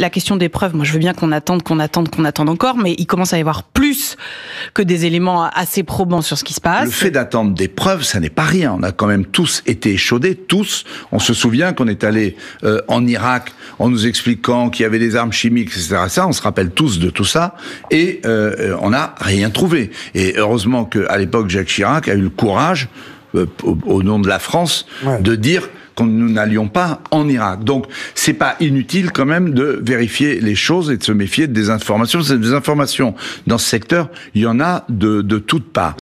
la question des preuves, moi je veux bien qu'on attende, qu'on attende, qu'on attende encore, mais il commence à y avoir plus que des éléments assez probants sur ce qui se passe. Le fait d'attendre des preuves, ça n'est pas rien. On a quand même tous été échaudés, tous. On se souvient qu'on est allé euh, en Irak en nous expliquant qu'il y avait des armes chimiques, etc. Ça, on se rappelle tous de tout ça, et euh, on n'a rien trouvé. Et heureusement qu'à l'époque, Jacques Chirac a eu le courage, euh, au, nom de la France, de dire quand nous n'allions pas en Irak. Donc, c'est pas inutile quand même de vérifier les choses et de se méfier des informations. Des informations dans ce secteur, il y en a de, de toutes parts.